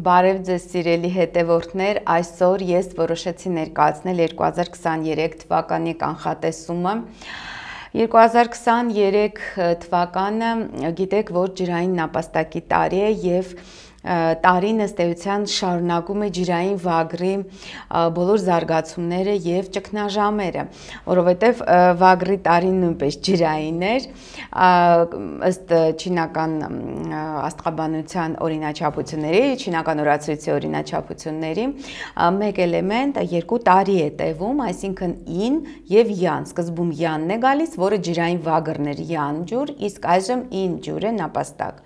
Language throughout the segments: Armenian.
Բարև ձեզ սիրելի հետևորդներ, այսօր ես որոշեցի ներկայացնել 2023 թվականի կանխատեսումը։ 2023 թվականը գիտեք, որ ջրային նապաստակի տարի է եւ տարին ըստ էության շարունակում է ջրային վագրի բոլոր զարգացումները եւ ճգնաժամերը, որովհետեւ վագրի տարին նույնպես ջրային էր ըստ չինական աստղաբանության օրինաչափությունների, չինական օրացույցի օրինաչափությունների մեկ էլեմենտը երկու տարի է տևում, այսինքն ին եւ յան, սկզբում յանն է գալիս, որը ջրային վագրներ յան ջուր, իսկ այժմ ին ջուր է նապաստակ։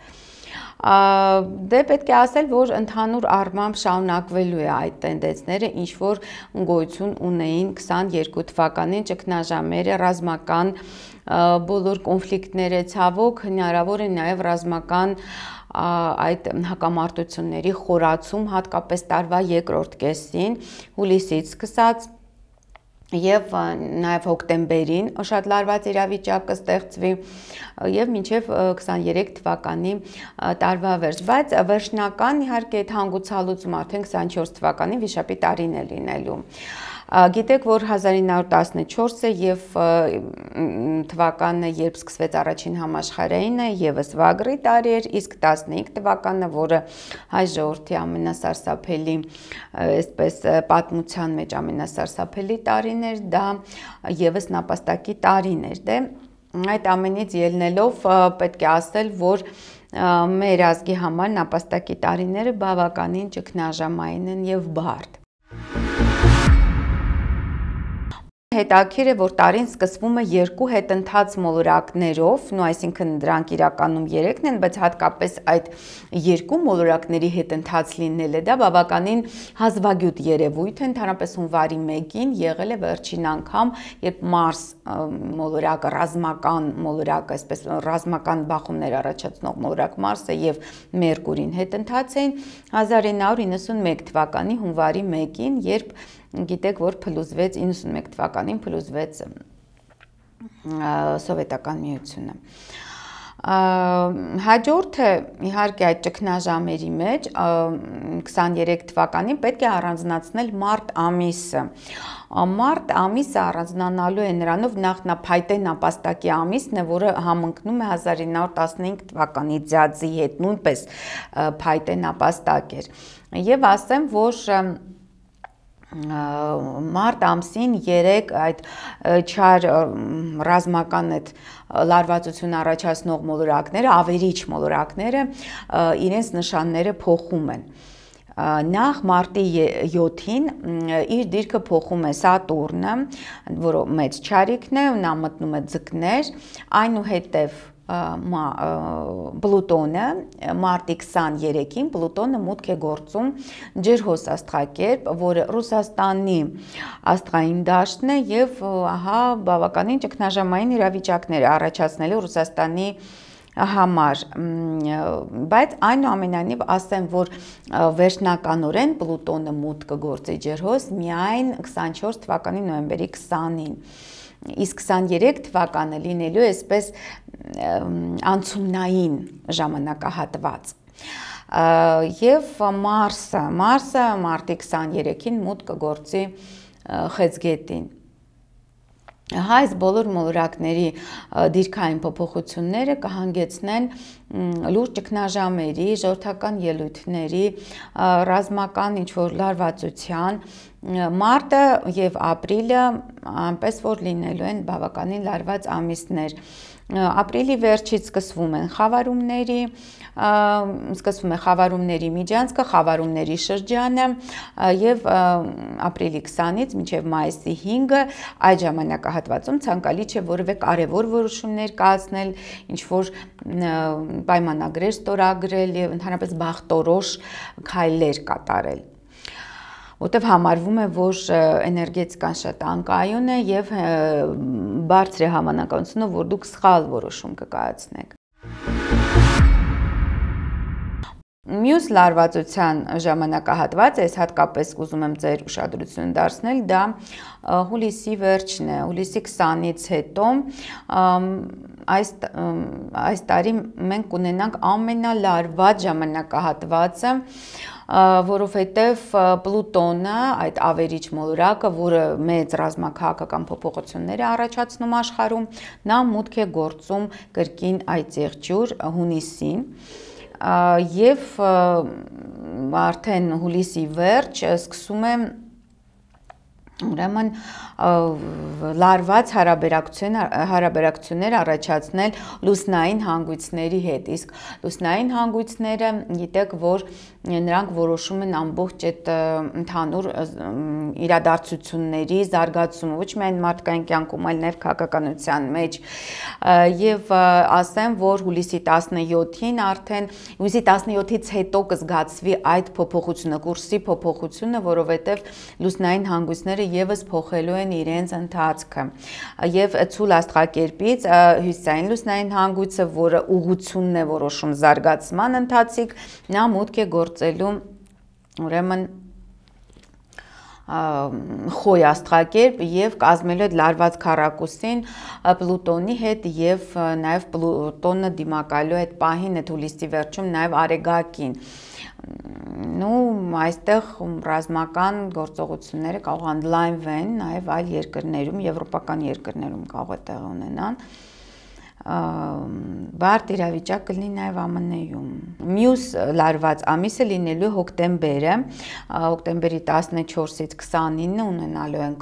Դե պետք է ասել, որ ընդհանուր առմամբ շարունակվելու է այդ տենդենսները, ինչ որ գոյություն ունեին 22 թվականին ճգնաժամերը, ռազմական բոլոր կոնֆլիկտները, ցավոք հնարավոր է նաև ռազմական այդ հակամարտությունների խորացում հատկապես տարվա երկրորդ կեսին հուլիսից սկսած եւ նաեւ հոկտեմբերին շատ լարված իրավիճակ կստեղծվի եւ մինչեւ 23 թվականի տարվա վերջ, բայց վերջնական իհարկե այդ հանգուցալուծումը արդեն 24 թվականին վիշապի տարին է լինելու։ Գիտեք, որ 1914-ը եւ թվականը, երբ սկսվեց առաջին համաշխարհայինը, եւս վագրի տարի էր, իսկ 15 թվականը, որը հայ ժողովրդի ամենասարսափելի, այսպես պատմության մեջ ամենասարսափելի տարին էր, դա եւս նապաստակի տարին էր, դե այդ ամենից ելնելով պետք է ասել, որ մեր ազգի համար նապաստակի տարիները բավականին ճգնաժամային են եւ բարդ։ հետաքրիր է, որ տարին սկսվում է երկու հետընթաց մոլորակներով, նո այսինքն դրանք իրականում 3-ն են, բայց հատկապես այդ երկու մոլորակների հետընթաց լինելը դա բավականին հազվագյուտ երևույթ է, ընդհանրապես հունվարի 1-ին եղել է վերջին անգամ, երբ Մարս մոլորակը ռազմական մոլորակը, այսպես ռազմական բախումներ առաջացնող մոլորակ Մարսը եւ Մերկուրին հետընթաց էին 1991 թվականի հունվարի 1-ին, երբ գիտեք, որ փլուզվեց 91 թվականին փլուզվեց սովետական միությունը։ Հաջորդը իհարկե այդ ճգնաժամերի մեջ 23 թվականին պետք է առանձնացնել մարտ ամիսը։ Մարտ ամիսը առանձնանալու է նրանով նախ նա փայտեն ապաստակի ամիսն է, որը համընկնում է 1915 թվականի ձյաձի հետ, նույնպես փայտեն ապաստակ էր։ Եվ ասեմ, որ մարտ ամսին 3 այդ չար ռազմական այդ լարվածություն առաջացնող մոլորակները, ավերիչ մոլորակները իրենց նշանները փոխում են նախ մարտի 7-ին իր դիրքը փոխում է Սատուրնը, որը մեծ ճարիքն է, նա մտնում է ձկներ, այնուհետև Պլուտոնը մարտի 23-ին Պլուտոնը մուտք է գործում Ջերհոս աստղակերպ, որը Ռուսաստանի աստղային դաշտն է եւ ահա բավականին ճգնաժամային իրավիճակներ առաջացնելու Ռուսաստանի համար բայց այնուամենայնիվ ասեմ որ վերջնականորեն պլուտոնը մուտք կգործի ջերհոս միայն 24 թվականի նոյեմբերի 20-ին իսկ 23 թվականը լինելու է այսպես անցումնային ժամանակահատված եւ մարսը մարսը մարտի 23-ին մուտք կգործի խեցգետին հայս բոլոր մոլորակների դիրքային փոփոխությունները կհանգեցնեն լուրջ ճգնաժամերի, ժողովրդական ելույթների, ռազմական ինչ-որ լարվածության մարտը եւ ապրիլը այնպես որ լինելու են բավականին լարված ամիսներ ապրիլի վերջից սկսվում են խավարումների, սկսվում է խավարումների միջանցքը, խավարումների շրջանը եւ ապրիլի 20-ից մինչեւ մայիսի 5-ը այդ ժամանակահատվածում ցանկալի չէ որևէ կարևոր որոշումներ կայացնել, ինչ որ պայմանագրեր ստորագրել եւ ընդհանրապես բախտորոշ քայլեր կատարել որտեվ համարվում է, որ էներգետիկան շատ անկայուն է եւ բարձր է համանականությունը, որ դուք սխալ որոշում կկայացնեք։ Մյուս լարվածության ժամանակահատվածը, ես հատկապես ուզում եմ ձեր ուշադրությունը դարձնել, դա հուլիսի վերջն է, հուլիսի 20-ից հետո այս այս տարի մենք կունենանք ամենալարված ժամանակահատվածը, որովհետև Պլուտոնը, այդ ավերիչ մոլորակը, որը մեծ ռազմաքաղաքական փոփոխություններ է առաջացնում աշխարհում, նա մուտք է գործում կրկին այդ եղջյուր հունիսին եւ արդեն հուլիսի վերջ սկսում եմ Ուրեմն լարված հարաբերակցություն հարաբերակցություններ առաջացնել լուսնային հանգույցների հետ։ Իսկ լուսնային հանգույցները, գիտեք, որ նրանք որոշում են ամբողջ այդ ընդհանուր իրադարձությունների զարգացումը, ոչ միայն մարդկային կյանքում, այլ նաև քաղաքականության մեջ։ Եվ ասեմ, որ հուլիսի 17-ին արդեն հուլիսի 17-ից հետո կզգացվի այդ փոփոխությունը, կուրսի փոփոխությունը, որովհետև լուսնային հանգույցները եւս փոխելու են իրենց ընթացքը եւ ցուլ աստղակերպից հյուսիսային լուսնային հանգույցը, որը ուղությունն է որոշում զարգացման ընթացիկ, նա մուտք է գործելու ուրեմն խոյ աստղակերպ եւ կազմելու այդ լարված քառակուսին պլուտոնի հետ եւ նաեւ պլուտոնը դիմակալու այդ պահին այդ հուլիսի վերջում նաեւ արեգակին ու այստեղ ռազմական գործողությունները կարող անլայնվեն նաև այլ երկրներում, եվրոպական երկրներում կարող է տեղ ունենան բարդ իրավիճակ կլինի նաև ԱՄՆ-ում։ Մյուս լարված ամիսը լինելու հոկտեմբերը, հոկտեմբերի 14-ից 29-ը ունենալու են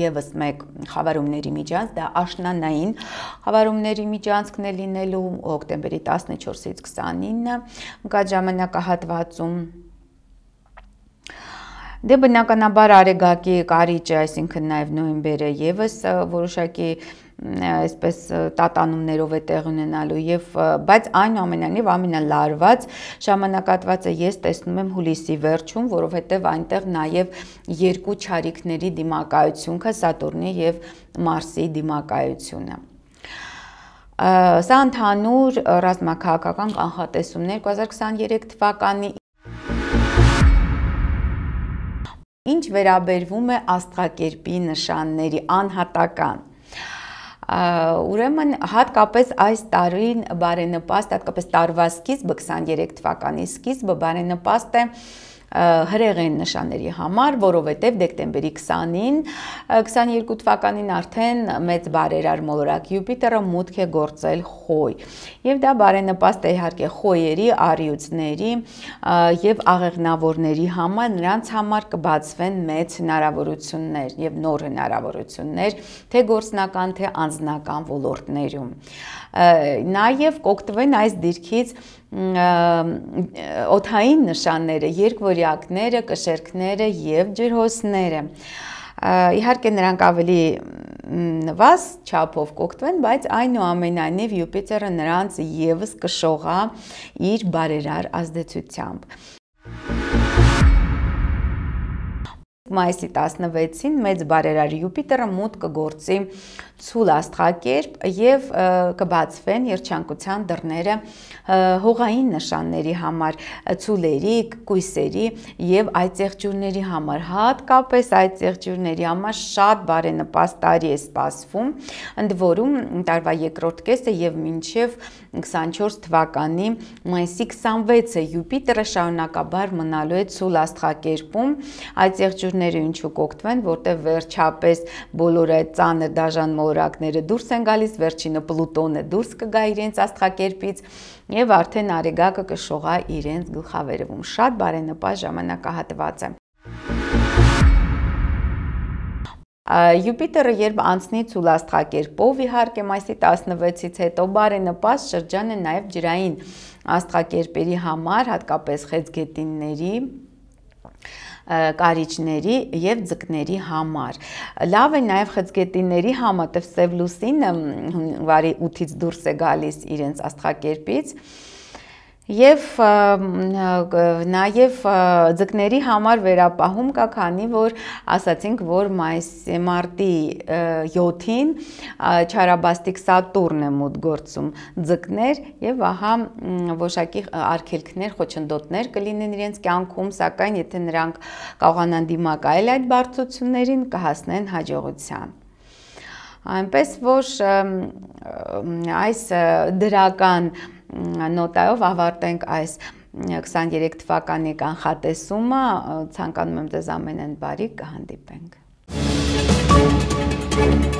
եւս մեկ խավարումների միջանց, դա աշնանային խավարումների միջանցքն է լինելու հոկտեմբերի 14-ից 29-ը, ընկած ժամանակահատվածում Դե բնականաբար արեգակի կարիճը, այսինքն նաև նոյեմբերը եւս որոշակի և այսպես տատանումներով է տեղ ունենալու եւ բայց այնուամենայնիվ ամենալարված ժամանակատվածը ես տեսնում եմ հուլիսի վերջում, որովհետեւ այնտեղ նաեւ երկու ճարիքների դիմակայությունը Սատուրնի եւ Մարսի դիմակայությունը Սա ընդհանուր ռազմաքաղաքական կանխատեսում 2023 թվականի Ինչ վերաբերվում է աստղակերպի նշանների անհատական Ուրեմն հատկապես այս տարին բարենպաստ, հատկապես տարվա սկիզբը 23 թվականի սկիզբը բարենպաստ է հրեղեն նշանների համար, որովհետև դեկտեմբերի 20-ին 22 թվականին արդեն մեծ բարերար մոլորակ Յուպիտերը մուտք է գործել Խոյ։ Եվ դա բարենպաստ է իհարկե խոյերի, արիուցների եւ աղեղնավորների համար, նրանց համար կբացվեն մեծ հնարավորություններ եւ նոր հնարավորություններ, թե գործնական, թե անձնական ոլորտներում։ Նաեւ կօգտվեն այս դիրքից օթային նշանները, երբ որ կոյակները, կշերքները եւ ջրհոսները։ Իհարկե նրանք ավելի նվազ չափով կոկտվեն, բայց այնուամենայնիվ Յուպիտերը նրանց եւս կշողա իր բարերար ազդեցությամբ։ մայիսի 16-ին մեծ բարերար Յուպիտերը մուտք կգործի ցուլ աստղակերպ եւ կբացվեն երջանկության դռները հողային նշանների համար, ցուլերի, կույսերի եւ այծեղջյուրների համար։ Հատկապես այծեղջյուրների համար շատ բարենպաստ տարի է սպասվում, ընդ որում տարվա երկրորդ կեսը եւ մինչեւ 24 թվականի մայիսի 26-ը Յուպիտերը շարունակաբար մնալու է ցուլ աստղակերպում այծեղջյուրների բաժանները ինչու կօգտվեն, որտեղ վերջապես բոլոր այդ ծանր դաժան մոլորակները դուրս են գալիս, վերջինը Պլուտոնը դուրս կգա իրենց աստղակերպից եւ արդեն Արեգակը կշողա իրենց գլխավերևում։ Շատ բարենպաստ ժամանակահատված է։ Յուպիտերը երբ անցնի ցուլաստղակերպով իհարկե մայիսի 16-ից հետո բարենպաստ շրջան է նաև ջրային աստղակերպերի համար, հատկապես խեցգետինների կարիճների եւ ձկների համար։ Լավ է նաեւ խցգետիների համար, որտեվ Սևլուսինը հունվարի 8-ից դուրս է գալիս իրենց աստղակերպից եւ նաեւ ձկների համար վերապահում կա, քանի որ ասացինք, որ մայիս մարտի 7-ին Չարաբաստիկ Սատուրնը մուտ գործում ձկներ եւ ահա ոչակի արգելքներ, խոչընդոտներ կլինեն իրենց կյանքում, սակայն եթե նրանք կարողանան դիմակայել այդ բարձություններին, կհասնեն հաջողության այնպես որ այս դրական նոտայով ավարտենք այս 23 թվականի կանխատեսումը, ցանկանում եմ ձեզ ամենն բարի, կհանդիպենք։ Thank you